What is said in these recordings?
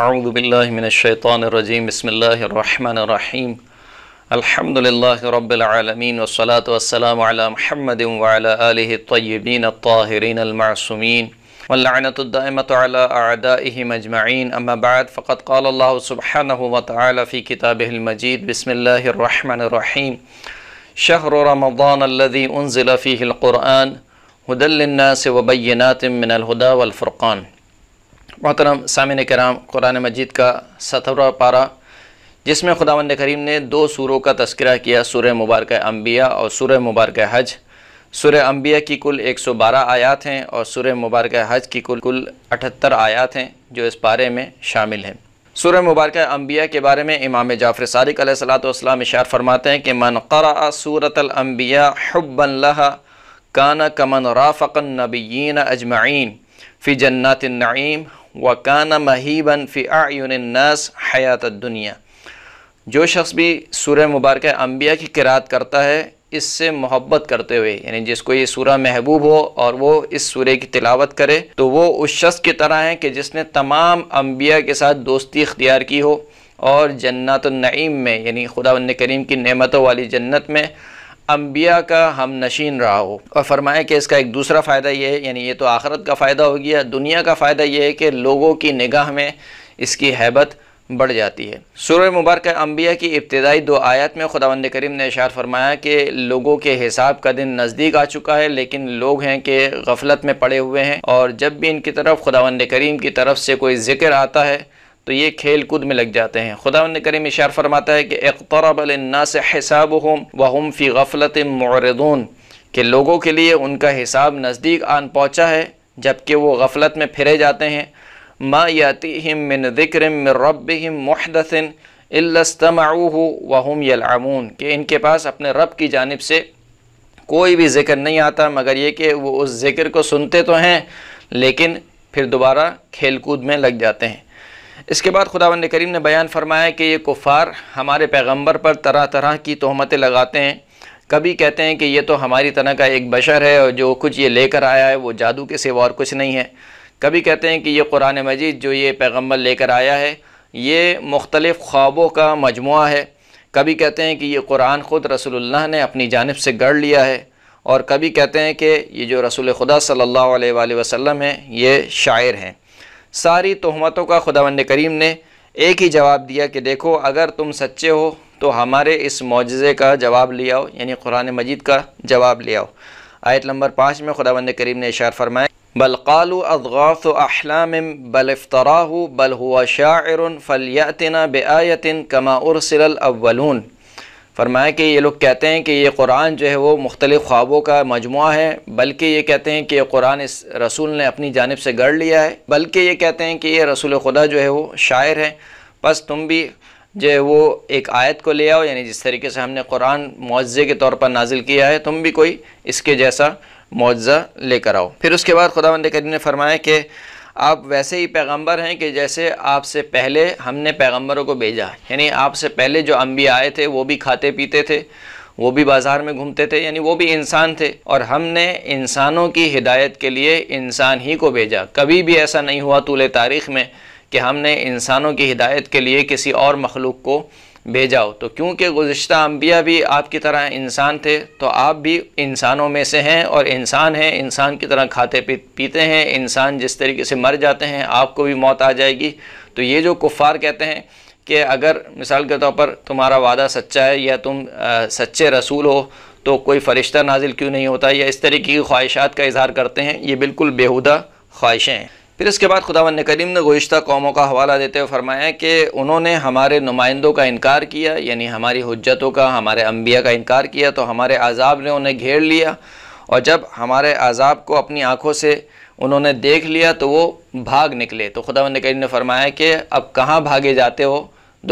أعوذ بالله من الشيطان الرجيم بسم الله الرحمن الرحيم الحمد لله رب العالمين والصلاة والسلام على محمد وعلى آله الطيبين الطاهرين المعصومين واللعنة الدائمة على أعدائهم أجمعين أما بعد فقد قال الله سبحانه وتعالى في كتابه المجيد بسم الله الرحمن الرحيم شهر رمضان الذي أنزل فيه القرآن هدى للناس وبينات من الهدى والفرقان मोहतरम सामिन कराम कुरान मजीद का सतरवा पारा जिसमें खुदावंद करीम ने दो सूरों का तस्करा किया सुर मुबारक अम्बिया और सूर मुबारक हज सुर अम्बिया की कुल 112 आयात हैं और सूर मुबारक हज की कुल कुल 78 आयात हैं जो इस पारे में शामिल हैं सूर मुबारक अम्बिया के बारे में इमाम जाफ़र सारिक सलाम इशार फरमाते हैं कि मन करा सूरतलम्बिया हब्बन काना कमन राफ़न नबीन अजमाइन फ़ी जन्नात नईम वकाना महीबन फ़ी नस हयात दुनिया जो शख्स भी सूर्य मुबारक अम्बिया की किरात करता है इससे मोहब्बत करते हुए यानी जिसको ये सूर्य महबूब हो और वो इस सूर्य की तिलावत करे तो वो उस शख्स की तरह है कि जिसने तमाम अम्बिया के साथ दोस्ती इख्तियार की हो और जन्नत नईम में यानी खुदा करीम की नमतों वाली जन्नत में अम्बिया का हम नशीन रहा हो और फरमाया कि इसका एक दूसरा फ़ायदा ये है यानी ये तो आखरत का फ़ायदा हो गया दुनिया का फ़ायदा ये है कि लोगों की निगाह में इसकी हैबत बढ़ जाती है सूर्य मुबारक अम्बिया की इब्तदाई दो आयत में खुदावंद करीम ने इशार फरमाया कि लोगों के हिसाब का दिन नज़दीक आ चुका है लेकिन लोग हैं कि गफलत में पड़े हुए हैं और जब भी इनकी तरफ खुदावंद करीम की तरफ से कोई ज़िक्र आता है तो ये खेल कूद में लग जाते हैं खुदा करीम इशार फरमाता है कि अकतरबलन्ना से हिसाब हम वहम फ़ी गफलत मरदून के लोगों के लिए उनका हिसाब नज़दीक आन पहुँचा है जबकि वो गफलत में फिरे जाते हैं माँ याति हिम मिन दिक्र रब हिम महदसिन इस्तमाऊ वहम यमून कि इनके पास अपने रब की जानब से कोई भी जिक्र नहीं आता मगर ये कि वो उस जिक्र को सुनते तो हैं लेकिन फिर दोबारा खेल कूद में लग जाते हैं इसके बाद खुदावंद करीम ने बयान फरमाया कि ये कुफ़ार हमारे पैगंबर पर तरह तरह की तहमतें लगाते हैं कभी कहते हैं कि ये तो हमारी तरह का एक बशर है और जो कुछ ये लेकर आया है वो जादू के सिवा और कुछ नहीं है कभी कहते हैं कि ये कुरान मजीद जो ये पैगम्बर लेकर आया है ये मुख्तलिफ़ ख्वाबों का मजमु है कभी कहते हैं कि ये कुरान ख़ुद रसोल्ला ने अपनी जानब से गढ़ लिया है और कभी कहते हैं कि ये जो रसूल खुदा सल्ला वसम है ये शायर हैं सारी तहमतों का खुदावंद करीम ने एक ही जवाब दिया कि देखो अगर तुम सच्चे हो तो हमारे इस मुजज़े का जवाब ले आओ यानी कुरान मजीद का जवाब ले आओ आयत नंबर पाँच में खुदावंद करीम ने इशार फरमाया बलकाल अदगाफ़ अहलाम बलफ्तरा बल हुआ शायर फ़लियातना बेआयतिन कमा उर्सल अवलून फरमाया कि ये लोग कहते हैं कि ये कुरान जो है वो मुख्तलिफ़ ख्वाबों का मजमू है बल्कि ये कहते हैं कि ये कुरान इस रसूल ने अपनी जानब से गढ़ लिया है बल्कि ये कहते हैं कि ये रसूल खुदा जो है वो शायर है बस तुम भी जो है वो एक आयत को ले आओ यानी जिस तरीके से हमने कुरान मुआवजे के तौर पर नाजिल किया है तुम भी कोई इसके जैसा मुआवजा लेकर आओ फिर उसके बाद खुदा करी ने फरमाया कि आप वैसे ही पैगंबर हैं कि जैसे आपसे पहले हमने पैगंबरों को भेजा यानी आपसे पहले जो अम्बिया आए थे वो भी खाते पीते थे वो भी बाज़ार में घूमते थे यानी वो भी इंसान थे और हमने इंसानों की हिदायत के लिए इंसान ही को भेजा कभी भी ऐसा नहीं हुआ तूल तारीख़ में कि हमने इंसानों की हिदायत के लिए किसी और मखलूक को भेजा हो तो क्योंकि गुज्त अम्बिया भी आपकी तरह इंसान थे तो आप भी इंसानों में से हैं और इंसान हैं इंसान की तरह खाते पी, पीते हैं इंसान जिस तरीके से मर जाते हैं आपको भी मौत आ जाएगी तो ये जो कुफ़ार कहते हैं कि अगर मिसाल के तौर पर तुम्हारा वादा सच्चा है या तुम आ, सच्चे रसूल हो तो कोई फ़रिश्ता नाजिल क्यों नहीं होता या इस तरीके की ख्वाहिशात का इजहार करते हैं ये बिल्कुल बेहुदा ख्वाहिशें हैं फिर इसके बाद खुदावन करीम ने गुज्त कौमों का हवाला देते हुए फरमाया कि उन्होंने हमारे नुमाइंदों का इनकार किया यानी हमारी हजतों का हमारे अम्बिया का इनकार किया तो हमारे आज़ाब ने उन्हें घेर लिया और जब हमारे आज़ाब को अपनी आँखों से उन्होंने देख लिया तो वो भाग निकले तो खुदावंद करीम ने फरमाया कि अब कहाँ भागे जाते हो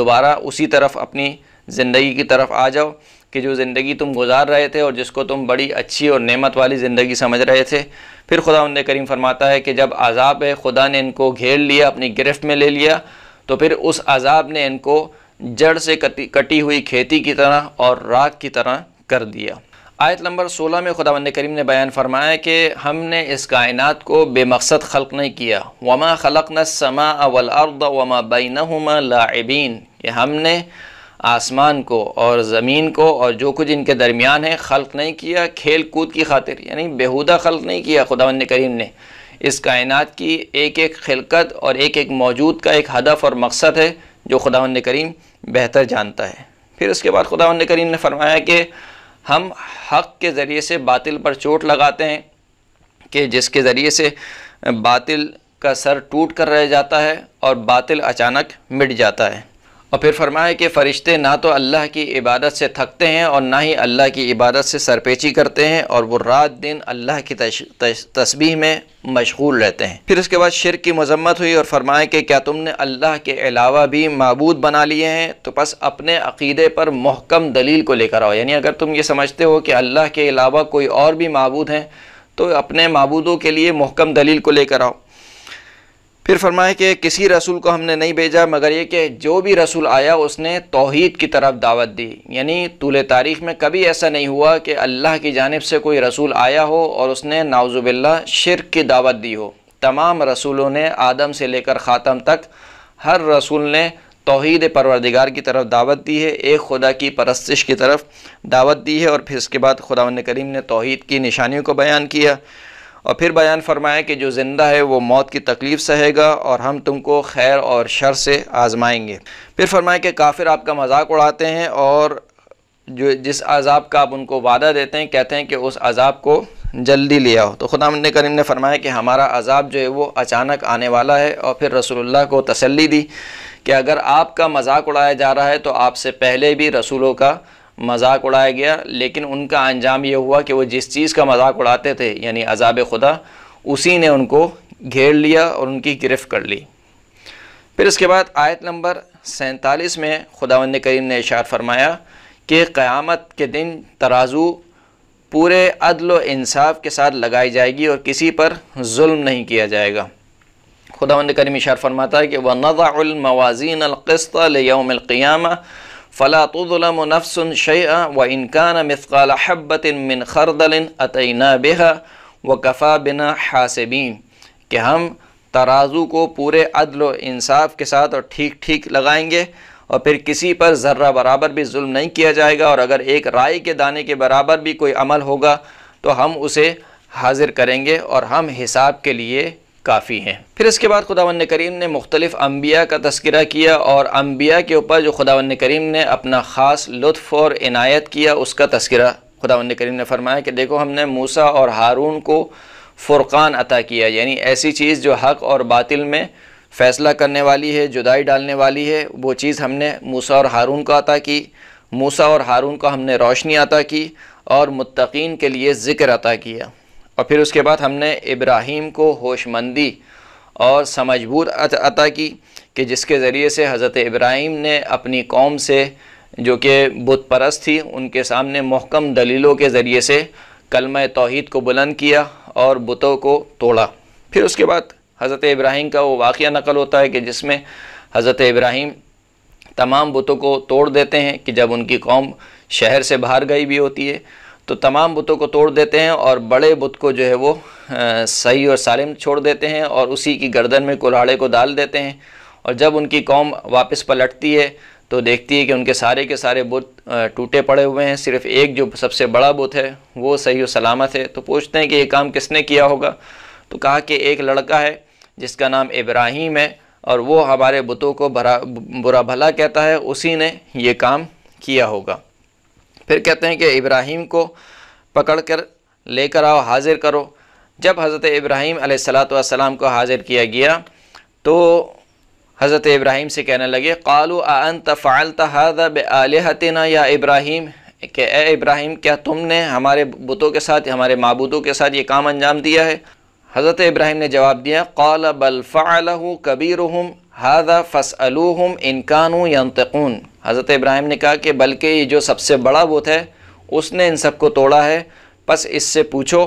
दोबारा उसी तरफ अपनी ज़िंदगी की तरफ आ जाओ कि जो ज़िंदगी तुम गुजार रहे थे और जिसको तुम बड़ी अच्छी और नेमत वाली ज़िंदगी समझ रहे थे फिर खुदा करीम फरमाता है कि जब अजाब है खुदा ने इनको घेर लिया अपनी गिरफ्त में ले लिया तो फिर उस अजाब ने इनको जड़ से कटी कटी हुई खेती की तरह और राख की तरह कर दिया आयत नंबर 16 में खुदा करीम ने बयान फरमाया कि हमने इस कायनात को बेमकसद खलक नहीं किया वमा खलक न समा अवल अर्द वमा बैन लाबिन कि हमने आसमान को और ज़मीन को और जो कुछ इनके दरमियान है खल्क नहीं किया खेल कूद की खातिर यानी बेहुदा खल्क नहीं किया खुदा करीम ने इस कायनात की एक एक खिलकत और एक एक मौजूद का एक हदफ और मकसद है जो खुदा करीम बेहतर जानता है फिर उसके बाद खुदा करीम ने फरमाया कि हम हक के ज़रिए से बातिल पर चोट लगाते हैं कि जिसके ज़रिए से बातिल का सर टूट कर रह जाता है और बातिल अचानक मिट जाता है और फिर फरमाया कि फ़रिश्ते ना तो अल्लाह की इबादत से थकते हैं और ना ही अल्लाह की इबादत से सरपेची करते हैं और वो रात दिन अल्लाह की तस्बी में मशगूल रहते हैं फिर उसके बाद शिर की मजम्मत हुई और फरमाए कि क्या तुमने अल्लाह के अलावा भी मबूद बना लिए हैं तो बस अपने अकीदे पर महकम दलील को लेकर आओ यानी अगर तुम ये समझते हो कि अल्लाह के अलावा कोई और भी मबूद हैं तो अपने मबूदों के लिए महकम दलील को लेकर आओ फिर फरमाए कि किसी रसूल को हमने नहीं भेजा मगर ये कि जो भी रसूल आया उसने तोहद की तरफ दावत दी यानी तूल तारीख़ में कभी ऐसा नहीं हुआ कि अल्लाह की जानब से कोई रसूल आया हो और उसने नावजुबिल्ला शिरक की दावत दी हो तमाम रसूलों ने आदम से लेकर ख़ातम तक हर रसूल ने तोहद परवरदिगार की तरफ दावत दी है एक खुदा की परस्तिश की तरफ दावत दी है और फिर इसके बाद खुदा करीम ने तोहद की निशानियों को बयान किया और फिर बयान फरमाया कि जो ज़िंदा है वो मौत की तकलीफ़ सहेगा और हम तुमको खैर और शर से आज़माएंगे फिर फरमाया कि काफिर आपका मजाक उड़ाते हैं और जो जिस अजाब का आप उनको वादा देते हैं कहते हैं कि उस अजाब को जल्दी ले आओ तो खुदा करीम ने फरमाया कि हमारा अजाब जो है वो अचानक आने वाला है और फिर रसूलुल्लाह को तसल्ली दी कि अगर आपका मजाक उड़ाया जा रहा है तो आपसे पहले भी रसूलों का मजाक उड़ाया गया लेकिन उनका अंजाम ये हुआ कि वो जिस चीज़ का मजाक उड़ाते थे यानी अजाब खुदा उसी ने उनको घेर लिया और उनकी गिरफ्त कर ली फिर इसके बाद आयत नंबर सैंतालीस में खुदावंद करीम ने इशार फरमाया कि क़यामत के दिन तराजू पूरे अदल इंसाफ के साथ लगाई जाएगी और किसी पर जुल्म नहीं किया जाएगा खुदावंद करीम इशार फरमाता है कि वह नज़ामवाज़ीन अलक़स्त फ़ला तुम नफ़सन शया व इनकान मफ़ाल हब्बतिन मिन खरदलिन अतना बेहा व कफ़ा बिना हासबीन कि हम तराजू को पूरे अदल इंसाफ के साथ और ठीक ठीक लगाएंगे और फिर किसी पर ज़र्रा बराबर भी जुल्म नहीं किया जाएगा और अगर एक राय के दाने के बराबर भी कोई अमल होगा तो हम उसे हाजिर करेंगे और हम हिसाब के लिए काफ़ी हैं फिर इसके बाद ख़ुदा करीम ने मुख्तलिफ़ अम्बिया का तस्करा किया और अम्बिया के ऊपर जो खुदा करीम ने अपना ख़ास लुत्फ़ और इनायत किया उसका तस्करा खुदावन करीम ने फरमाया कि देखो हमने मूसा और हारून को फ़ुरक़ान अता किया यानी ऐसी चीज़ जो हक़ और बातिल में फ़ैसला करने वाली है जुदाई डालने वाली है वो चीज़ हमने मूसा और हारून को अता की मूसा और हारून को हमने रोशनी अता की और मुतकीन के लिए ज़िक्र अता किया और फिर उसके बाद हमने इब्राहिम को होशमंदी और समझबूत अता की कि जिसके ज़रिए से हज़रत इब्राहिम ने अपनी कौम से जो कि बुत परस्त थी उनके सामने मोहकम दलीलों के ज़रिए से कलम तोहद को बुलंद किया और बुतों को तोड़ा फिर उसके बाद हज़रत इब्राहिम का वो वाक़ नकल होता है कि जिसमें हज़रत इब्राहिम तमाम बुतों को तोड़ देते हैं कि जब उनकी कौम शहर से बाहर गई भी होती है तो तमाम बुतों को तोड़ देते हैं और बड़े बुत को जो है वो आ, सही और सालिम छोड़ देते हैं और उसी की गर्दन में कुल्हाड़े को डाल देते हैं और जब उनकी कौम वापस पलटती है तो देखती है कि उनके सारे के सारे बुत टूटे पड़े हुए हैं सिर्फ एक जो सबसे बड़ा बुत है वो सही और सलामत है तो पूछते हैं कि ये काम किसने किया होगा तो कहा कि एक लड़का है जिसका नाम इब्राहिम है और वो हमारे बुतों को बुरा भला कहता है उसी ने ये काम किया होगा फिर कहते हैं कि इब्राहिम को पकड़ कर लेकर आओ हाजिर करो जब हज़रत इब्राहिम सलाम को हाजिर किया गया तो हज़रत इब्राहिम से कहने लगे कालू अन तफ़ाल तहादा बलहतना या इब्राहिम के ए इब्राहिम क्या तुमने हमारे बुतों के साथ हमारे मबूदों के साथ ये काम अंजाम दिया है हज़रत इब्राहिम ने जवाब दिया कौल बलफ़ालहूँ कबीर हादा फ़सलूहम इनकानू यंतकून हज़रत इब्राहिम ने कहा कि बल्कि ये जो सबसे बड़ा बुत है उसने इन सब को तोड़ा है बस इससे पूछो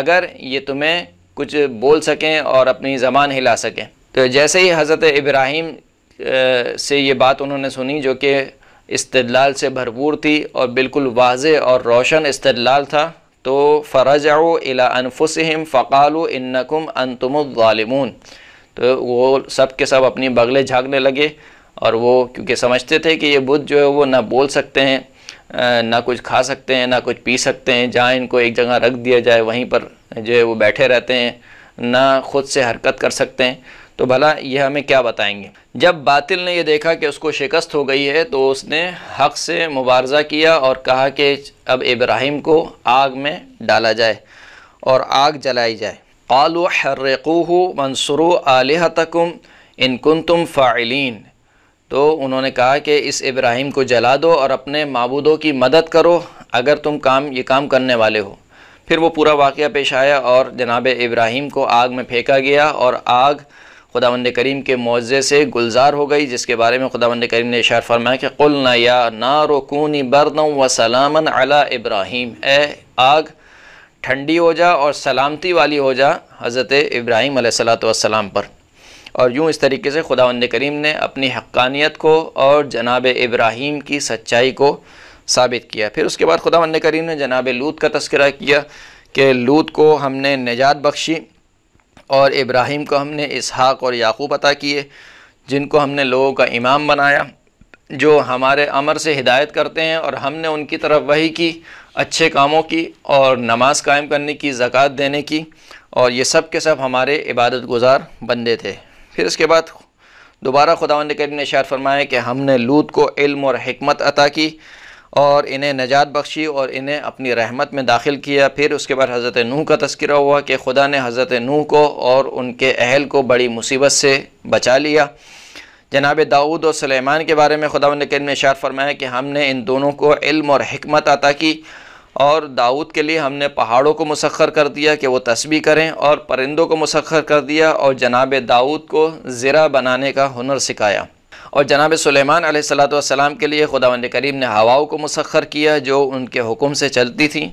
अगर ये तुम्हें कुछ बोल सकें और अपनी ज़बान हिला सकें तो जैसे ही हज़रत इब्राहिम से ये बात उन्होंने सुनी जो कि इस्तलाल से भरपूर थी और बिल्कुल वाज और रोशन इस्तलाल था तो फ़रजाओ अला अनफुसम फ़काल इन्नकुम अनतुम तो वो सब के सब अपनी बगले झाँकने लगे और वो क्योंकि समझते थे कि ये बुद्ध जो है वो ना बोल सकते हैं ना कुछ खा सकते हैं ना कुछ पी सकते हैं जहाँ इनको एक जगह रख दिया जाए वहीं पर जो है वो बैठे रहते हैं ना खुद से हरकत कर सकते हैं तो भला ये हमें क्या बताएंगे जब बातिल ने यह देखा कि उसको शिकस्त हो गई है तो उसने हक से मुबारजा किया और कहा कि अब इब्राहिम को आग में डाला जाए और आग जलाई जाए आलू हर्रकूह मंसरू आलिह तकुम इनकुन तुम फ़ाइलिन तो उन्होंने कहा कि इस इब्राहिम को जला दो और अपने मबूदों की मदद करो अगर तुम काम ये काम करने वाले हो फिर वो पूरा वाक़ पेश आया और जनाब इब्राहिम को आग में फेंका गया और आग खुदा वंद करीम के मुआवजे से गुलजार हो गई जिसके बारे में खुदा वंद करीम ने इशार फरमाया कि कुल ना या ना रुकूनी बरदम व सलामन अला इब्राहिम ए आग ठंडी हो जा और सलामती वाली हो जा हज़रत इब्राहिम सलाम पर और यूँ इस तरीके से खुदा करीम ने अपनी हक्कानियत को और जनाब इब्राहीम की सच्चाई को साबित किया फिर उसके बाद खुदा करीम ने जनाब लूत का तस्करा किया कि लूत को हमने निजात बख्शी और इब्राहिम को हमने इसहाक़ और याकूब अता किए जिनको हमने लोगों का इमाम बनाया जो हमारे अमर से हिदायत करते हैं और हमने उनकी तरफ वही की अच्छे कामों की और नमाज कायम करने की ज़क़़त देने की और ये सब के सब हमारे इबादत गुज़ार बंदे थे फिर इसके बाद दोबारा खुदा करीम ने इशार फरमाया कि हमने लूत को इल्म और हमत अता की और इन्हें नजात बख्शी और इन्हें अपनी रहमत में दाखिल किया फिर उसके बाद हज़रत नूह का तस्करा हुआ कि खुदा ने हज़रत नूह को और उनके अहल को बड़ी मुसीबत से बचा लिया जनाब दाऊद और सलेमान के बारे में खुदा करीम ने इशार फरमाया कि हमने इन दोनों को इल्म और हमत अता की और दाऊद के लिए हमने पहाड़ों को मुसखर कर दिया कि वो तस्बी करें और परिंदों को मुसखर कर दिया और जनाब दाऊद को ज़रा बनाने का हुनर सिखाया और जनाब सुलेमान सलाम के लिए खुदावंद करीम ने हवाओं को मुसखर किया जो उनके हुक्म से चलती थी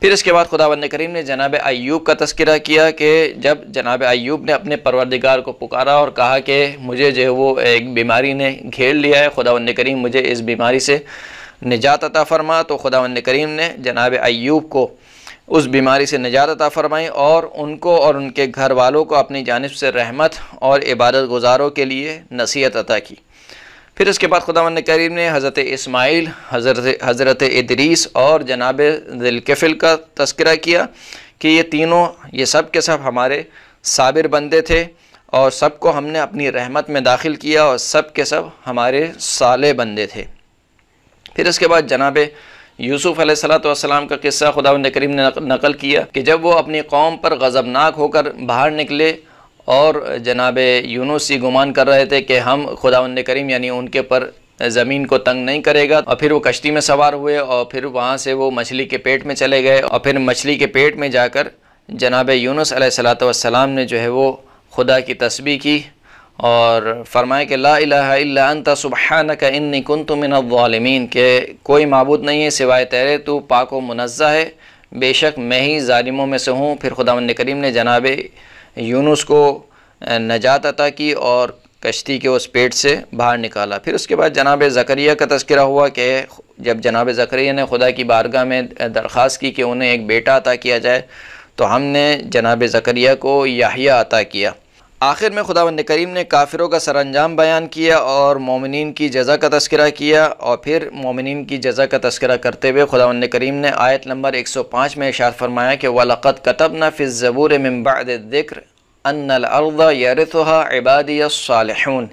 फिर इसके बाद खुदावंद करीम ने जनाब अयूब का तस्करा किया कि जब जनाब अयूब ने अपने परवरदिगार को पुकारा और कहा कि मुझे जो है वो एक बीमारी ने घेर लिया है खुदावंद करीम मुझे इस बीमारी से निजात अता फ़रमा तो खुदा करीम ने जनाब अयूब को उस बीमारी से निजात अता फ़रमाई और उनको और उनके घर वालों को अपनी जानब से रहमत और इबादत गुजारों के लिए नसीहत अता की फिर इसके बाद खुदा करीम ने हज़रत इसमाइल हज़रत हज़रत इदरीस और जनाब दिलकफ़िल का तस्करा किया कि ये तीनों ये सब के सब हमारे साबिर बंदे थे और सबको हमने अपनी रहमत में दाखिल किया और सब के सब हमारे साले बंदे थे फिर इसके बाद जनाब यूसुफ़ सलाम का किस्सा खुदा करीम ने नकल किया कि जब वो अपनी कौम पर गज़बनाक होकर बाहर निकले और जनाब यूनुस ये गुमान कर रहे थे कि हम खुदा करीम यानी उनके पर ज़मीन को तंग नहीं करेगा और फिर वो कश्ती में सवार हुए और फिर वहाँ से वो मछली के पेट में चले गए और फिर मछली के पेट में जाकर जनाब यूनुस सलाम ने जो है वो खुदा की तस्बी की और फरमाए कि ला अंत सुबह का इन्नी कन तुम ालमीन के कोई मबूद नहीं है सिवाय तेरे तो पाक व मुनज़ा है बेशक मैं ही ालिमों में से हूँ फिर खुदा करीम ने जनाब यूनुस को नजात अता की और कश्ती के उस पेट से बाहर निकाला फिर उसके बाद जनाब ज़करिया का तस्करा हुआ कि जब जनाब ज़करिया ने खुदा की बारगाह में दरख्वास्त की कि उन्हें एक बेटा अता किया जाए तो हमने जनाब ज़करिया को याहिया अता किया आखिर में खुदा बंद करीम ने काफिरों का सरंजाम बयान किया और मोमिन की जजा का तस्करा किया और फिर मोमिन की जजा का तस्करा करते हुए खुदा बंद करीम ने आयत नंबर एक सौ पाँच में इशार फरमाया कि वालत कतब न फिर ज़बूर अनलर्दा यरतहा इबादियालहून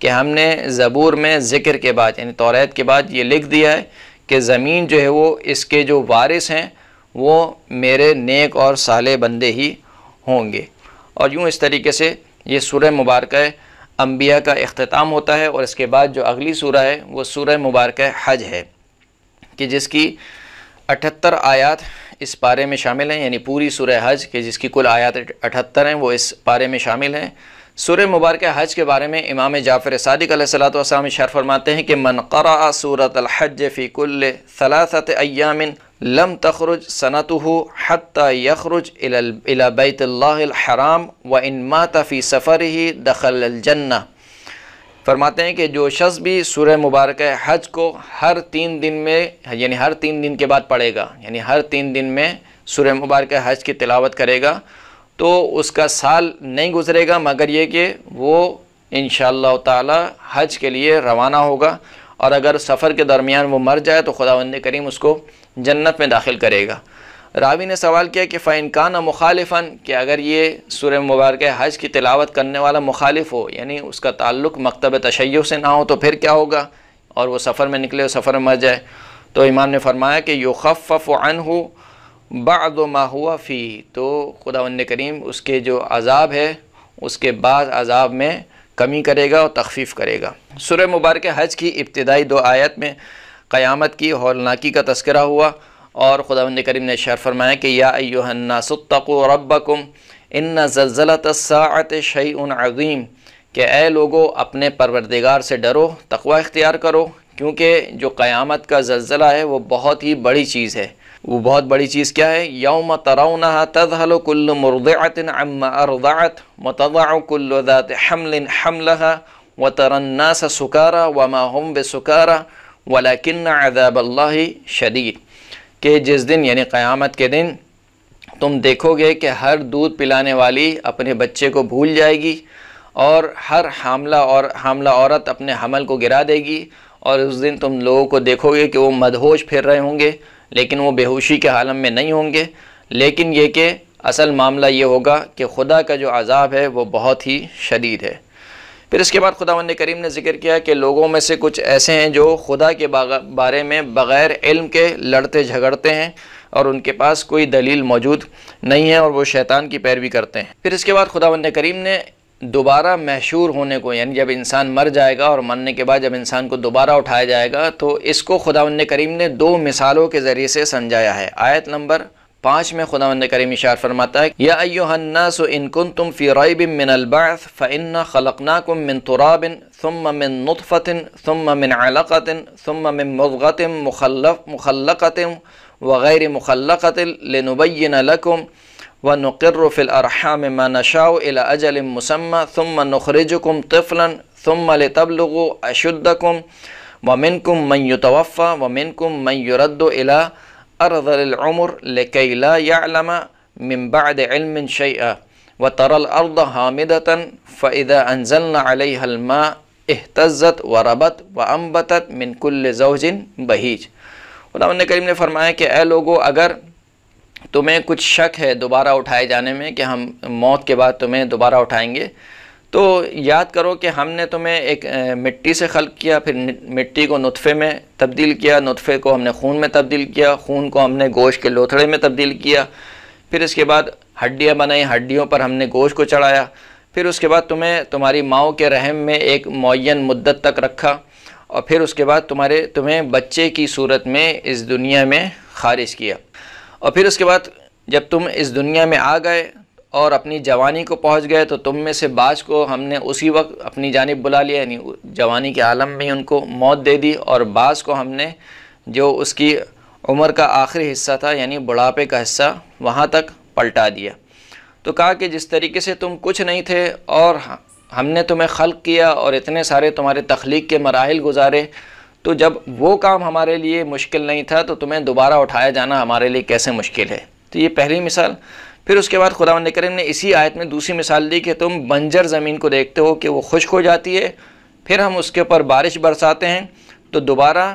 कि हमने ज़बूर में ज़िक्र के बाद यानी तोरेत के बाद ये लिख दिया है कि ज़मीन जो है वो इसके जो वारिस हैं वो मेरे नेक और साले बंदे ही होंगे और यूँ इस तरीके से ये सूर मुबारक अम्बिया का अख्ताम होता है और इसके बाद जो अगली सूरह है वह सूर्य मुबारक हज है कि जिसकी अठहत्तर आयात इस पारे में शामिल हैं यानी पूरी सूर हज के जिसकी कुल आयात अठहत्तर हैं वो इस पारे में शामिल हैं सूर्य मुबारक हज के बारे में इमाम जाफ़र सदक सलाम शर फरमाते हैं कि क़रा सूरत हज फ़ीकुल्ल सलासत अयामिन लम तखरुज सनत हत यखरुज इलाबैतराम व इन मातफ़ी सफ़र ही दखलजन्ना फरमाते हैं कि जो शख्स भी सूर्य मुबारक हज को हर तीन दिन में यानी हर तीन दिन के बाद पढ़ेगा यानी हर तीन दिन में सूर्य मुबारक हज की तिलावत करेगा तो उसका साल नहीं गुजरेगा मगर ये कि वो इन ताला हज के लिए रवाना होगा और अगर सफ़र के दरमियान वो मर जाए तो खुदा वंद करीम उसको जन्नत में दाखिल करेगा रावी ने सवाल किया कि फ़ाइन कान मुखालिफन कि अगर ये सुर मुबारक हज की तिलावत करने वाला मुखालिफ हो यानी उसका ताल्लुक मकतब तशैय से ना हो तो फिर क्या होगा और वो सफ़र में निकले सफ़र में मर जाए तो इमाम ने फरमाया कि युखफ़ अन हो बाद हुआ फ़ी तो खुदा करीम उसके जो अजाब है उसके बाद अजाब में कमी करेगा और तखफीफ़ करेगा सुर मुबारक हज की इब्तदाई दो आयत में क़यामत की हौलनाकी का तस्करा हुआ और खुदा करीम ने शर फरमाया कि या अयोहन्नासको रबकुम इन जल्जलत सात शई अज़ीम के ए लोगों अपने परवरदिगार से डरो तकवा इख्तियार करो क्योंकि जो क़यामत का जल्जला है वो बहुत ही बड़ी चीज़ है वो बहुत बड़ी चीज़ क्या है यौम तराउन तजहल कुल्ल मुरदातिन अम्मा अरदात मतदाकुल्लत हमलिन हमलहा व तरन्ना सुकारा व माहम बेसुकारा वलाकिन अदाबल्ला शदीद के जिस दिन यानी क़यामत के दिन तुम देखोगे कि हर दूध पिलाने वाली अपने बच्चे को भूल जाएगी और हर हामला और हामला औरत अपने हमल को गिरा देगी और उस दिन तुम लोगों को देखोगे कि वो मदहोश फिर रहे होंगे लेकिन वो बेहोशी के हालम में नहीं होंगे लेकिन ये कि असल मामला ये होगा कि खुदा का जो अजाब है वो बहुत ही शदीद है फिर इसके बाद खुदा वंद करीम ने जिक्र किया कि लोगों में से कुछ ऐसे हैं जो खुदा के बारे में बग़ैर इल्म के लड़ते झगड़ते हैं और उनके पास कोई दलील मौजूद नहीं है और वो शैतान की पैरवी करते हैं फिर इसके बाद खुदा वंद करीम ने दोबारा मशहूर होने को यानी जब इंसान मर जाएगा और मरने के बाद जब इंसान को दोबारा उठाया जाएगा तो इसको खुदा करीम ने दो मिसालों के ज़रिए से समझाया है आयत नंबर पाँच में खुदा करीम इशार फरमाता है या अयोन्नास इनकुन तुम फ़िरई बिन मिनलबाथ फ़िन खलकनाकुम मिन तुराबिन ममिन من نطفة ثم من علقة ثم من مضغة मुखल مخلقة وغير مخلقة لنبين لكم ونقر في الأرحام ما نشاء إلى أجل مسمى ثم نخرجكم طفلا ثم لتبلغوا أشدكم ومنكم من يتوفى ومنكم من يرد إلى أرض العمر لكي لا يعلم من بعد علم شيئا وترى الأرض هامدة فإذا أنزلنا عليها الماء اهتزت وربت وأنبتت من كل زوج بهيج खुदा करीम نے فرمایا کہ اے लोगो اگر तुम्हें कुछ शक है दोबारा उठाए जाने में कि हम मौत के बाद तुम्हें दोबारा उठाएंगे तो याद करो कि हमने तुम्हें एक मिट्टी से खल किया फिर मिट्टी को नुतफ़े में तब्दील किया नुतफ़े को हमने खून में तब्दील किया खून को हमने गोश के लोथड़े में तब्दील किया फिर इसके बाद हड्डियाँ बनाई हड्डियों पर हमने गोश को चढ़ाया फिर उसके बाद तुम्हें तुम्हारी माओ के रहम में एक मुन मुद्दत तक रखा और फिर उसके बाद तुम्हारे तुम्हें बच्चे की सूरत में इस दुनिया में खारिज किया और फिर उसके बाद जब तुम इस दुनिया में आ गए और अपनी जवानी को पहुंच गए तो तुम में से बाज को हमने उसी वक्त अपनी जानब बुला लिया यानी जवानी के आलम में ही उनको मौत दे दी और बाज को हमने जो उसकी उम्र का आखिरी हिस्सा था यानी बुढ़ापे का हिस्सा वहाँ तक पलटा दिया तो कहा कि जिस तरीके से तुम कुछ नहीं थे और हमने तुम्हें खल्क किया और इतने सारे तुम्हारे तख्लीक के मराहल गुजारे तो जब वो काम हमारे लिए मुश्किल नहीं था तो तुम्हें दोबारा उठाया जाना हमारे लिए कैसे मुश्किल है तो ये पहली मिसाल फिर उसके बाद खुदा करीम ने इसी आयत में दूसरी मिसाल दी कि तुम बंजर ज़मीन को देखते हो कि वो खुश्क हो जाती है फिर हम उसके ऊपर बारिश बरसाते हैं तो दोबारा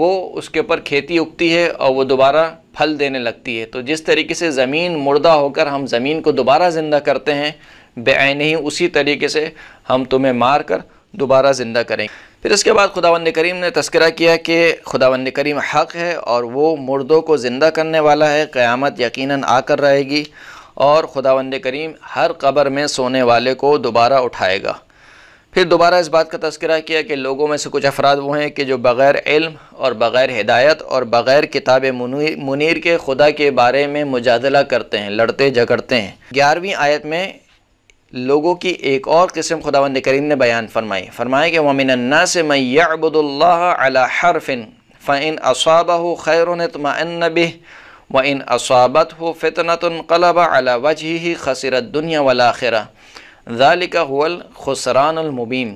वो उसके ऊपर खेती उगती है और वो दोबारा फल देने लगती है तो जिस तरीके से ज़मीन मुर्दा होकर हम ज़मीन को दोबारा ज़िंदा करते हैं बेआन ही उसी तरीके से हम तुम्हें मार कर दोबारा ज़िंदा करेंगे फिर इसके बाद खुदावंद करीम ने तस्करा किया कि खुदावंद करीम हक़ है और वो मुर्दों को ज़िंदा करने वाला है क़्यामत यकीनन आकर रहेगी और खुदावंद करीम हर कब्र में सोने वाले को दोबारा उठाएगा फिर दोबारा इस बात का तस्करा किया कि लोगों में से कुछ अफराद वो हैं कि जो बग़ैर इल्म और बग़ैर हिदायत और बग़ैर किताब मुनीर के खुदा के बारे में मुजादला करते हैं लड़ते झगड़ते हैं ग्यारहवीं आयत में लोगों की एक और किस्म खुदावंद करीम ने बयान फरमाई फरमाया कि वमिनन्ना से मैं यबुल्ला हरफिन फ़िन असाबा हो खैर तमनबी व इन असाबत हो फ़ितनतलब अला वजह ही खसरत दुनिया वालखरा ज़ालिका हुल खुसरानमबीन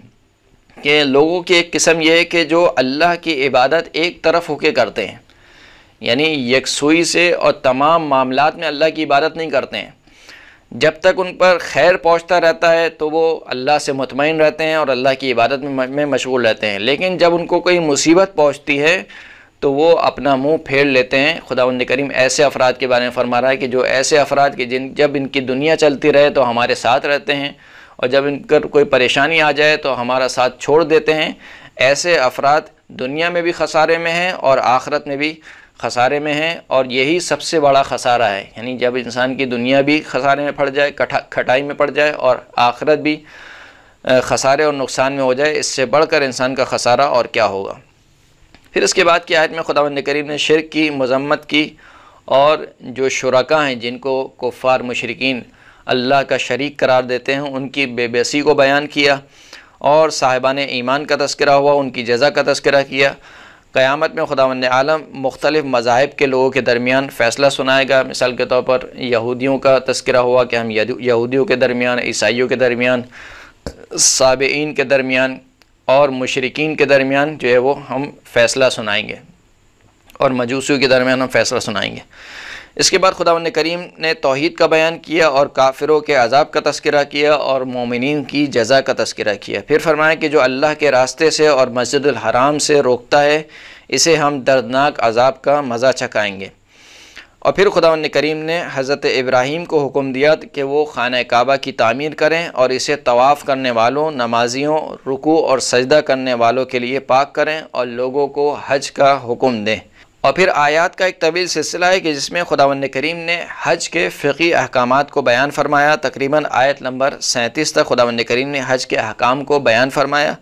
के लोगों की एक किस्म यह है कि जो अल्लाह की इबादत एक तरफ होके करते हैं यानी यकसुई से और तमाम मामलात में अल्लाह की इबादत नहीं करते हैं जब तक उन पर खैर पहुँचता रहता है तो वो अल्लाह से मुतमिन रहते हैं और अल्लाह की इबादत में में मशगूल रहते हैं लेकिन जब उनको कोई मुसीबत पहुँचती है तो वो अपना मुंह फेर लेते हैं खुदा करीम ऐसे अफराद के बारे में फरमा रहा है कि जो ऐसे अफराद के जिन जब इनकी दुनिया चलती रहे तो हमारे साथ रहते हैं और जब पर कोई परेशानी आ जाए तो हमारा साथ छोड़ देते हैं ऐसे अफराद दुनिया में भी खसारे में हैं और आखरत में भी खसारे में है और यही सबसे बड़ा खसारा है यानी जब इंसान की दुनिया भी खसारे में पड़ जाए खटाई में पड़ जाए और आखरत भी खसारे और नुकसान में हो जाए इससे बढ़कर इंसान का खसारा और क्या होगा फिर इसके बाद की आयत में ख़ुदांद करीम ने शिरक की मजम्मत की और जो शुरा हैं जिनको कुफ़ार मशरकिन अल्लाह का शरीक करार देते हैं उनकी बेबसी को बयान किया और साहिबान ईमान का तस्करा हुआ उनकी जजा का तस्करा किया क़यामत में खुदावंद आलम मुख्तलिफ़ मज़ाहब के लोगों के दरमियान फ़ैसला सुनाएगा मिसाल के तौर पर यहूदियों का तस्करा हुआ कि हम यहूदियों के दरमियान ईसाइयों के दरमियान सबइन के दरमियान और मशरकिन के दरमियान जो है वो हम फ़ैसला सुनाएंगे और मजूसियों के दरमियान हम फ़ैसला सुनाएंगे इसके बाद खुदा करीम ने तोहद का बयान किया और काफिरों के अजाब का तस्करा किया और मोमिन की जजा का तस्करा किया फिर फरमाया कि जो अल्लाह के रास्ते से और मस्जिद हराम से रोकता है इसे हम दर्दनाक अजाब का मज़ा चकाएँगे और फिर खुदा करीम ने हज़रत इब्राहिम को हुक्म दिया कि वो खाना काबा की तामीर करें और इसे तवाफ़ करने वालों नमाजियों रुकू और सजदा करने वालों के लिए पाक करें और लोगों को हज का हुक्म दें और फिर आयात का एक तवील सिलसिला है कि जिसमें खुदावंद करीम ने हज के फ़िकी अहकाम को बयान फरमाया तकरीबन आयत नंबर सैंतीस तक खुदावंद करीम ने हज के अहकाम को बयान फरमाया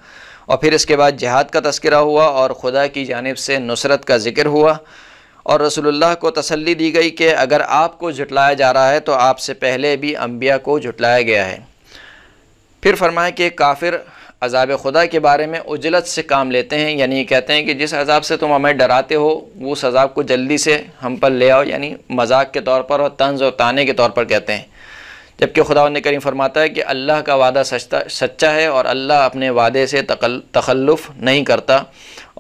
और फिर इसके बाद जहाद का तस्करा हुआ और खुदा की जानब से नुसरत का ज़िक्र हुआ और रसोल्ला को तसली दी गई कि अगर आपको जुटलाया जा रहा है तो आपसे पहले भी अम्बिया को जुटलाया गया है फिर फरमाया कि काफिर अजाब खुदा के बारे में उजलत से काम लेते हैं यानी कहते हैं कि जिस अजाब से तुम हमें डराते हो उस अजाब को जल्दी से हम पर ले आओ यानी मजाक के तौर पर और तंज और ताने के तौर पर कहते हैं जबकि खुदा ने करीम फरमाता है कि अल्लाह का वादा सचता सच्चा है और अल्लाह अपने वादे से तकल, तखल्लुफ़ नहीं करता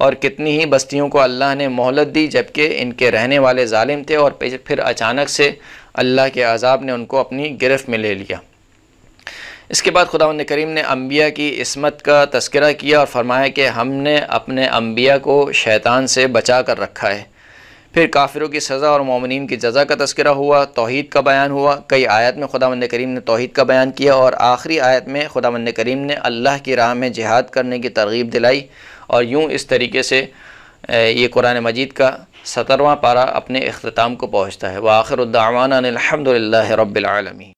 और कितनी ही बस्तियों को अल्लाह ने मोहलत दी जबकि इनके रहने वाले ालिम थे और फिर अचानक से अल्लाह के अजाब ने उनको अपनी गिरफ्त में ले लिया इसके बाद खुदा करीम ने अम्बिया की इसमत का तस्करा किया और फरमाया कि हमने अपने अम्बिया को शैतान से बचा कर रखा है फिर काफिरों की सज़ा और ममिन की जजा का तस्करा हुआ तोहद का बयान हुआ कई आयत में खुदा करीम ने तोहद का बयान किया और आखिरी आयत में खुदा करीम ने अल्लाह की राह में जिहाद करने की तरगीब दिलाई और यूँ इस तरीके से ये कुरान मजीद का सतरवा पारा अपने अख्ताम को पहुँचता है व आखिर उद्दावाना रबालमी